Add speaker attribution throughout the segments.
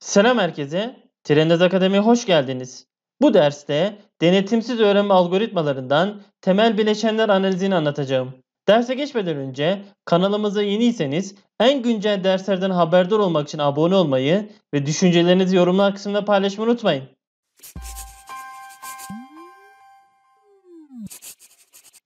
Speaker 1: Selam herkese. Trendez Akademi'ye hoş geldiniz. Bu derste denetimsiz öğrenme algoritmalarından temel bileşenler analizini anlatacağım. Derse geçmeden önce kanalımıza yeniyseniz en güncel derslerden haberdar olmak için abone olmayı ve düşüncelerinizi yorumlar kısmında paylaşmayı unutmayın.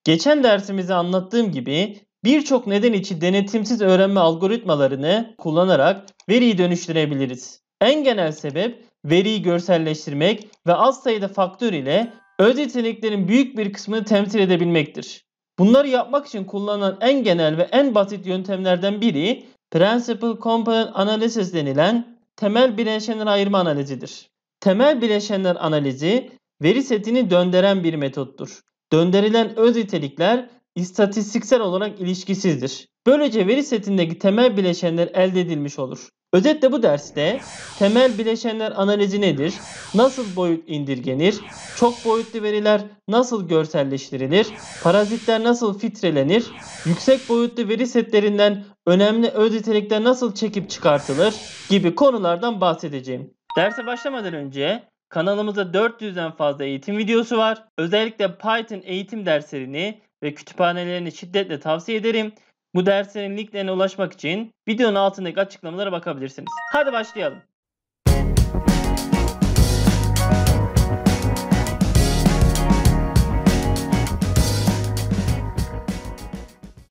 Speaker 1: Geçen dersimizi anlattığım gibi birçok neden için denetimsiz öğrenme algoritmalarını kullanarak veriyi dönüştürebiliriz. En genel sebep veriyi görselleştirmek ve az sayıda faktör ile öz yeteneklerin büyük bir kısmını temsil edebilmektir. Bunları yapmak için kullanılan en genel ve en basit yöntemlerden biri Principal Component Analysis denilen temel bileşenler ayırma analizidir. Temel bileşenler analizi veri setini döndüren bir metottur. Döndürülen öz nitelikler istatistiksel olarak ilişkisizdir. Böylece veri setindeki temel bileşenler elde edilmiş olur. Özetle bu derste temel bileşenler analizi nedir? Nasıl boyut indirgenir? Çok boyutlu veriler nasıl görselleştirilir? Parazitler nasıl filtrelenir? Yüksek boyutlu veri setlerinden önemli öz nitelikler nasıl çekip çıkartılır? Gibi konulardan bahsedeceğim. Derse başlamadan önce kanalımızda 400'den fazla eğitim videosu var. Özellikle Python eğitim derslerini ve kütüphanelerini şiddetle tavsiye ederim. Bu derslerin linklerine ulaşmak için videonun altındaki açıklamalara bakabilirsiniz. Hadi başlayalım.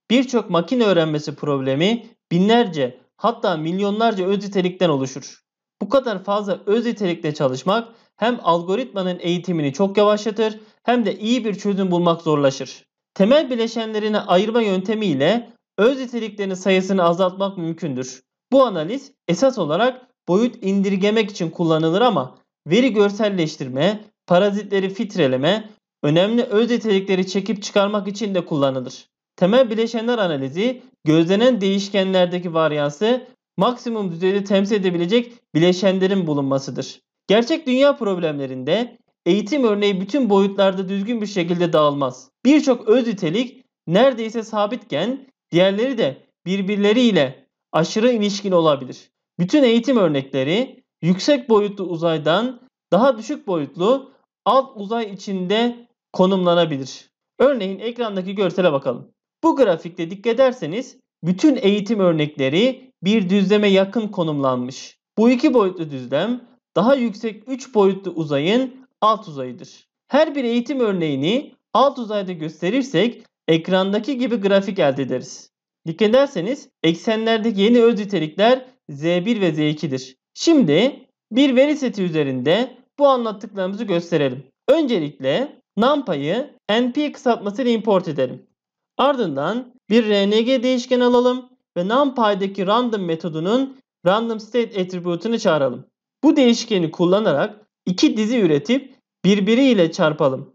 Speaker 1: Birçok makine öğrenmesi problemi binlerce hatta milyonlarca öz nitelikten oluşur. Bu kadar fazla öz nitelikle çalışmak hem algoritmanın eğitimini çok yavaşlatır hem de iyi bir çözüm bulmak zorlaşır. Temel bileşenlerini ayırma yöntemiyle öz niteliklerin sayısını azaltmak mümkündür. Bu analiz esas olarak boyut indirgemek için kullanılır ama veri görselleştirme, parazitleri filtreleme, önemli öz nitelikleri çekip çıkarmak için de kullanılır. Temel bileşenler analizi gözlenen değişkenlerdeki varyansı maksimum düzeyde temsil edebilecek bileşenlerin bulunmasıdır. Gerçek dünya problemlerinde eğitim örneği bütün boyutlarda düzgün bir şekilde dağılmaz. Birçok öz nitelik neredeyse sabitken Diğerleri de birbirleriyle aşırı ilişkili olabilir. Bütün eğitim örnekleri yüksek boyutlu uzaydan daha düşük boyutlu alt uzay içinde konumlanabilir. Örneğin ekrandaki görsele bakalım. Bu grafikte dikkat ederseniz bütün eğitim örnekleri bir düzleme yakın konumlanmış. Bu iki boyutlu düzlem daha yüksek 3 boyutlu uzayın alt uzayıdır. Her bir eğitim örneğini alt uzayda gösterirsek ekrandaki gibi grafik elde ederiz. Dikkat ederseniz eksenlerdeki yeni öz nitelikler Z1 ve Z2'dir. Şimdi bir veri seti üzerinde bu anlattıklarımızı gösterelim. Öncelikle NumPy'ı NP kısaltmasıyla import edelim. Ardından bir RNG değişken alalım ve NumPy'deki random metodunun random state attribute'unu çağıralım. Bu değişkeni kullanarak iki dizi üretip birbiriyle çarpalım.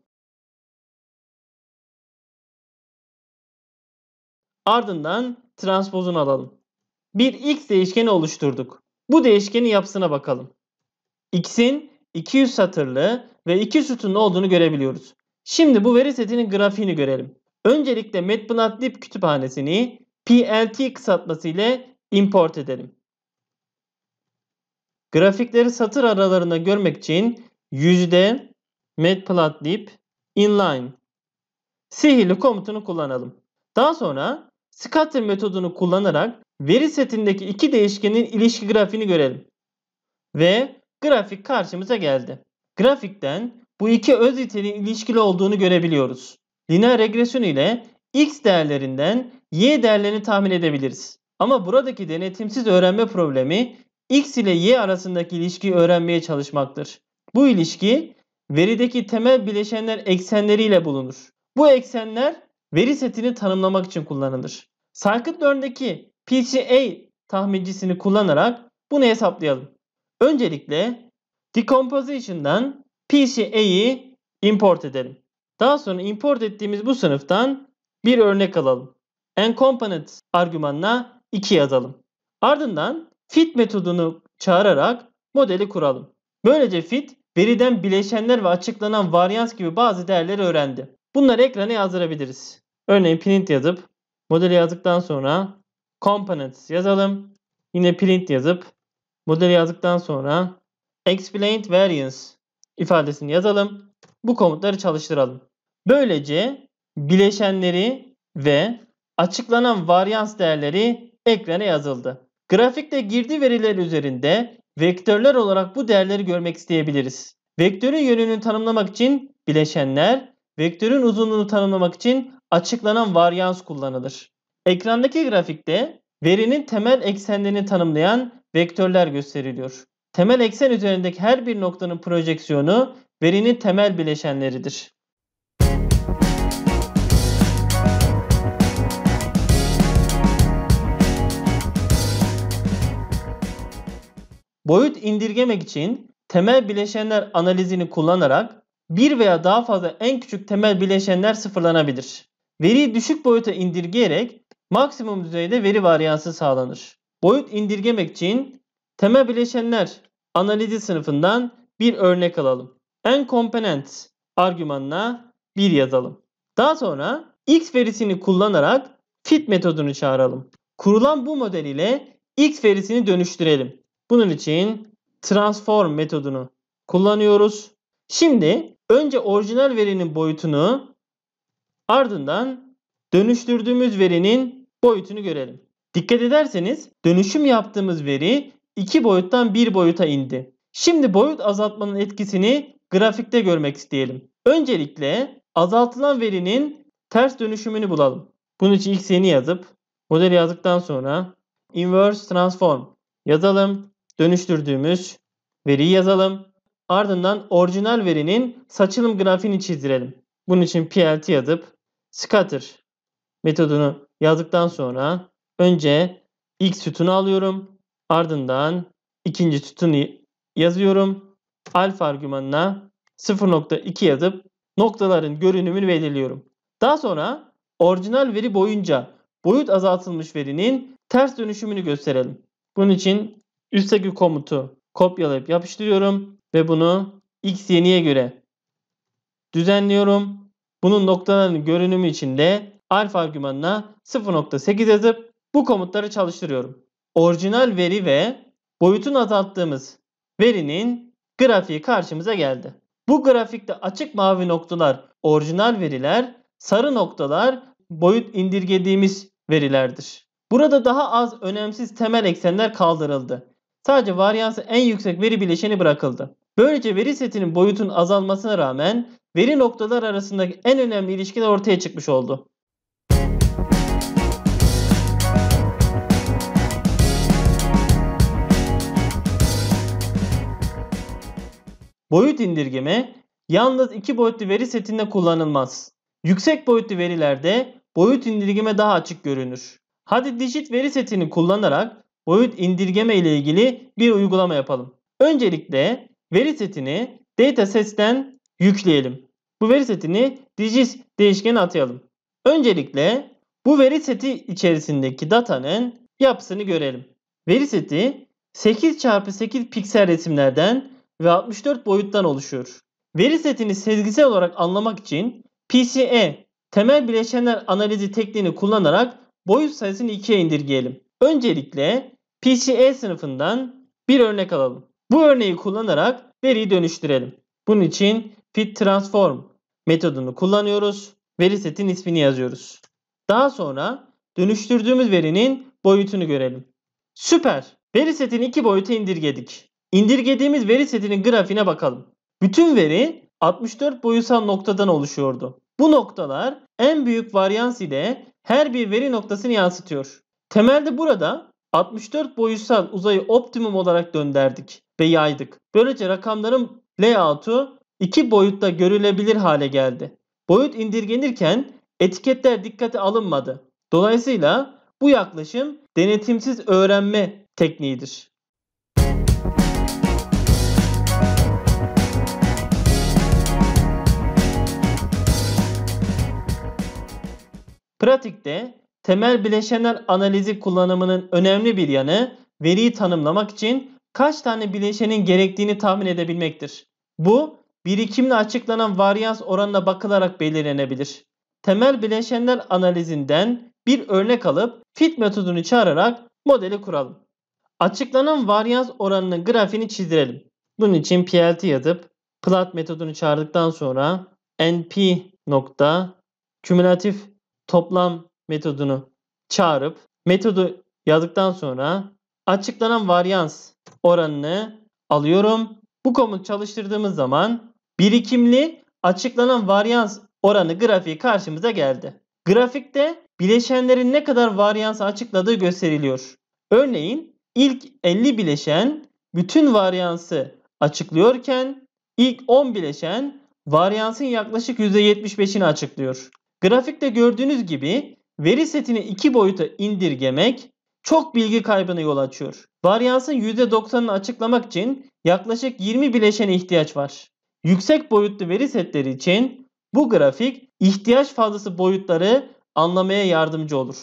Speaker 1: Ardından transpozunu alalım. Bir x değişkeni oluşturduk. Bu değişkenin yapısına bakalım. x'in 200 satırlı ve 2 sütunlu olduğunu görebiliyoruz. Şimdi bu veri setinin grafiğini görelim. Öncelikle matplotlib kütüphanesini PLT kısaltması ile import edelim. Grafikleri satır aralarında görmek için yüzde matplotlib inline sihirli komutunu kullanalım. Daha sonra scatter metodunu kullanarak veri setindeki iki değişkenin ilişki grafiğini görelim. Ve grafik karşımıza geldi. Grafikten bu iki öz nitelin ilişkili olduğunu görebiliyoruz. Lineer regresyon ile x değerlerinden y değerlerini tahmin edebiliriz. Ama buradaki denetimsiz öğrenme problemi x ile y arasındaki ilişkiyi öğrenmeye çalışmaktır. Bu ilişki verideki temel bileşenler eksenleriyle bulunur. Bu eksenler veri setini tanımlamak için kullanılır. Scikit-learn'deki PCA tahmincisini kullanarak bunu hesaplayalım. Öncelikle decomposition'dan PCA'yı import edelim. Daha sonra import ettiğimiz bu sınıftan bir örnek alalım. Encomponent argümanına 2 yazalım. Ardından fit metodunu çağırarak modeli kuralım. Böylece fit veriden bileşenler ve açıklanan varyans gibi bazı değerleri öğrendi. Bunları ekrana yazdırabiliriz. Örneğin print yazıp modeli yazdıktan sonra components yazalım. Yine print yazıp modeli yazdıktan sonra explained variance ifadesini yazalım. Bu komutları çalıştıralım. Böylece bileşenleri ve açıklanan varyans değerleri ekrana yazıldı. Grafikte girdi veriler üzerinde vektörler olarak bu değerleri görmek isteyebiliriz. Vektörün yönünü tanımlamak için bileşenler Vektörün uzunluğunu tanımlamak için açıklanan varyans kullanılır. Ekrandaki grafikte verinin temel eksenlerini tanımlayan vektörler gösteriliyor. Temel eksen üzerindeki her bir noktanın projeksiyonu verinin temel bileşenleridir. Boyut indirgemek için temel bileşenler analizini kullanarak bir veya daha fazla en küçük temel bileşenler sıfırlanabilir. Veriyi düşük boyuta indirgeyerek maksimum düzeyde veri varyansı sağlanır. Boyut indirgemek için temel bileşenler analizi sınıfından bir örnek alalım. En komponent argümanına 1 yazalım. Daha sonra x verisini kullanarak fit metodunu çağıralım. Kurulan bu model ile x verisini dönüştürelim. Bunun için transform metodunu kullanıyoruz. Şimdi Önce orijinal verinin boyutunu ardından dönüştürdüğümüz verinin boyutunu görelim. Dikkat ederseniz dönüşüm yaptığımız veri 2 boyuttan 1 boyuta indi. Şimdi boyut azaltmanın etkisini grafikte görmek isteyelim. Öncelikle azaltılan verinin ters dönüşümünü bulalım. Bunun için x yeni yazıp model yazdıktan sonra inverse transform yazalım. Dönüştürdüğümüz veriyi yazalım. Ardından orijinal verinin saçılım grafiğini çizdirelim. Bunun için plt yazıp scatter metodunu yazdıktan sonra önce ilk sütunu alıyorum. Ardından ikinci sütunu yazıyorum. Alfa argümanına 0.2 yazıp noktaların görünümünü belirliyorum. Daha sonra orijinal veri boyunca boyut azaltılmış verinin ters dönüşümünü gösterelim. Bunun için üstteki komutu kopyalayıp yapıştırıyorum ve bunu x yeniye göre düzenliyorum. Bunun noktaların görünümü için de alfa argümanına 0.8 yazıp bu komutları çalıştırıyorum. Orijinal veri ve boyutun azalttığımız verinin grafiği karşımıza geldi. Bu grafikte açık mavi noktalar orijinal veriler, sarı noktalar boyut indirgediğimiz verilerdir. Burada daha az önemsiz temel eksenler kaldırıldı. Sadece varyansı en yüksek veri bileşeni bırakıldı. Böylece veri setinin boyutun azalmasına rağmen veri noktalar arasındaki en önemli ilişki de ortaya çıkmış oldu. Boyut indirgeme yalnız iki boyutlu veri setinde kullanılmaz. Yüksek boyutlu verilerde boyut indirgeme daha açık görünür. Hadi dijit veri setini kullanarak boyut indirgeme ile ilgili bir uygulama yapalım. Öncelikle veri setini datasets'ten yükleyelim. Bu veri setini digis değişkeni atayalım. Öncelikle bu veri seti içerisindeki datanın yapısını görelim. Veri seti 8x8 piksel resimlerden ve 64 boyuttan oluşuyor. Veri setini sezgisel olarak anlamak için PCE temel bileşenler analizi tekniğini kullanarak boyut sayısını ikiye indirgeyelim. Öncelikle PCE sınıfından bir örnek alalım. Bu örneği kullanarak veriyi dönüştürelim. Bunun için fit transform metodunu kullanıyoruz. Veri setin ismini yazıyoruz. Daha sonra dönüştürdüğümüz verinin boyutunu görelim. Süper. Veri setini iki boyuta indirgedik. İndirgediğimiz veri setinin grafiğine bakalım. Bütün veri 64 boyutsal noktadan oluşuyordu. Bu noktalar en büyük varyans ile her bir veri noktasını yansıtıyor. Temelde burada 64 boyutsal uzayı optimum olarak dönderdik ve yaydık. Böylece rakamların layout'u iki boyutta görülebilir hale geldi. Boyut indirgenirken etiketler dikkate alınmadı. Dolayısıyla bu yaklaşım denetimsiz öğrenme tekniğidir. Pratikte temel bileşenler analizi kullanımının önemli bir yanı veriyi tanımlamak için kaç tane bileşenin gerektiğini tahmin edebilmektir. Bu birikimle açıklanan varyans oranına bakılarak belirlenebilir. Temel bileşenler analizinden bir örnek alıp fit metodunu çağırarak modeli kuralım. Açıklanan varyans oranının grafiğini çizdirelim. Bunun için plt yazıp plot metodunu çağırdıktan sonra np nokta kümülatif toplam metodunu çağırıp metodu yazdıktan sonra açıklanan varyans oranını alıyorum. Bu komut çalıştırdığımız zaman birikimli açıklanan varyans oranı grafiği karşımıza geldi. Grafikte bileşenlerin ne kadar varyansı açıkladığı gösteriliyor. Örneğin ilk 50 bileşen bütün varyansı açıklıyorken ilk 10 bileşen varyansın yaklaşık %75'ini açıklıyor. Grafikte gördüğünüz gibi veri setini iki boyuta indirgemek çok bilgi kaybına yol açıyor. Varyansın %90'ını açıklamak için yaklaşık 20 bileşene ihtiyaç var. Yüksek boyutlu veri setleri için bu grafik ihtiyaç fazlası boyutları anlamaya yardımcı olur.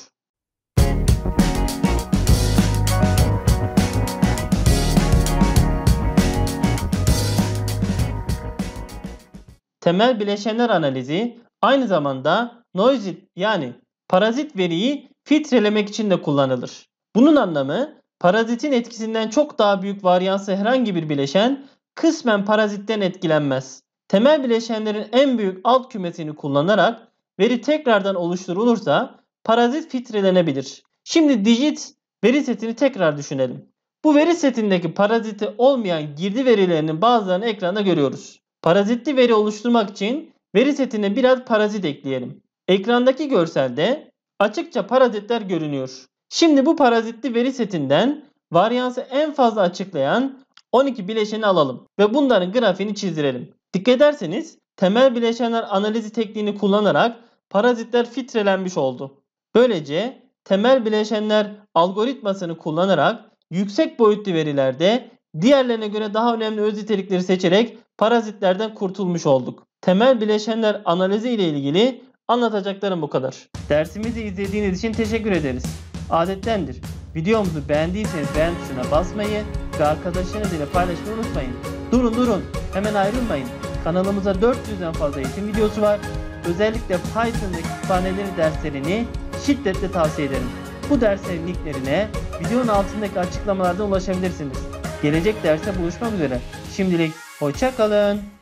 Speaker 1: Temel bileşenler analizi aynı zamanda noise yani parazit veriyi filtrelemek için de kullanılır. Bunun anlamı parazitin etkisinden çok daha büyük varyansı herhangi bir bileşen kısmen parazitten etkilenmez. Temel bileşenlerin en büyük alt kümesini kullanarak veri tekrardan oluşturulursa parazit filtrelenebilir. Şimdi digit veri setini tekrar düşünelim. Bu veri setindeki paraziti olmayan girdi verilerinin bazılarını ekranda görüyoruz. Parazitli veri oluşturmak için veri setine biraz parazit ekleyelim. Ekrandaki görselde açıkça parazitler görünüyor. Şimdi bu parazitli veri setinden varyansı en fazla açıklayan 12 bileşeni alalım ve bunların grafiğini çizdirelim. Dikkat ederseniz temel bileşenler analizi tekniğini kullanarak parazitler filtrelenmiş oldu. Böylece temel bileşenler algoritmasını kullanarak yüksek boyutlu verilerde diğerlerine göre daha önemli öz nitelikleri seçerek parazitlerden kurtulmuş olduk. Temel bileşenler analizi ile ilgili anlatacaklarım bu kadar. Dersimizi izlediğiniz için teşekkür ederiz. Adettendir. Videomuzu beğendiyseniz beğen tuşuna basmayı ve arkadaşlarınız ile paylaşmayı unutmayın. Durun durun hemen ayrılmayın. Kanalımıza 400'den fazla eğitim videosu var. Özellikle Python'daki kütüphaneleri derslerini şiddetle tavsiye ederim. Bu derslerin linklerine videonun altındaki açıklamalardan ulaşabilirsiniz. Gelecek derste buluşmak üzere. Şimdilik hoşçakalın.